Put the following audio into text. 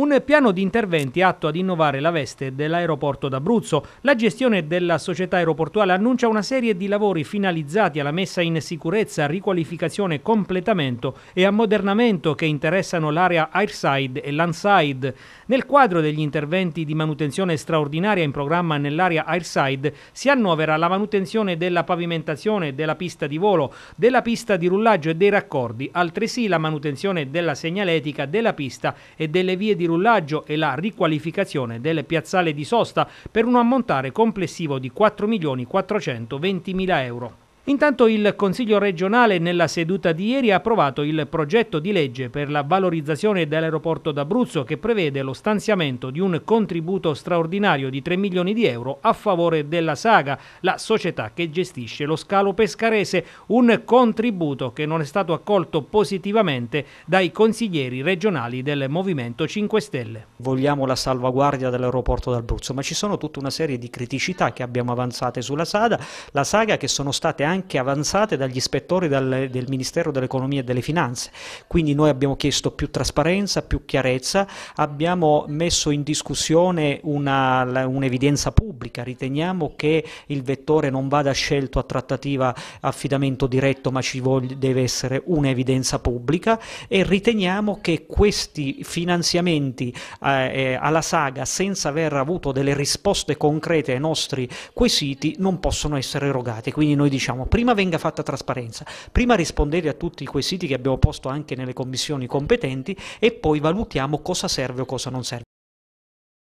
Un piano di interventi atto ad innovare la veste dell'aeroporto d'Abruzzo. La gestione della società aeroportuale annuncia una serie di lavori finalizzati alla messa in sicurezza, riqualificazione, completamento e ammodernamento che interessano l'area airside e landside. Nel quadro degli interventi di manutenzione straordinaria in programma nell'area airside si annovera la manutenzione della pavimentazione, della pista di volo, della pista di rullaggio e dei raccordi, altresì la manutenzione della segnaletica, della pista e delle vie di antirullaggio e la riqualificazione del piazzale di sosta per un ammontare complessivo di 4.420.000 euro. Intanto il Consiglio regionale nella seduta di ieri ha approvato il progetto di legge per la valorizzazione dell'aeroporto d'Abruzzo che prevede lo stanziamento di un contributo straordinario di 3 milioni di euro a favore della Saga, la società che gestisce lo scalo pescarese, un contributo che non è stato accolto positivamente dai consiglieri regionali del Movimento 5 Stelle. Vogliamo la salvaguardia dell'aeroporto d'Abruzzo, ma ci sono tutta una serie di criticità che abbiamo avanzate sulla Saga, la Saga che sono state anche anche avanzate dagli ispettori dal, del Ministero dell'Economia e delle Finanze. Quindi noi abbiamo chiesto più trasparenza, più chiarezza, abbiamo messo in discussione un'evidenza pubblica, riteniamo che il vettore non vada scelto a trattativa affidamento diretto ma ci voglia, deve essere un'evidenza pubblica e riteniamo che questi finanziamenti eh, eh, alla saga senza aver avuto delle risposte concrete ai nostri quesiti non possono essere erogati, quindi noi diciamo prima venga fatta trasparenza, prima rispondere a tutti quei siti che abbiamo posto anche nelle commissioni competenti e poi valutiamo cosa serve o cosa non serve.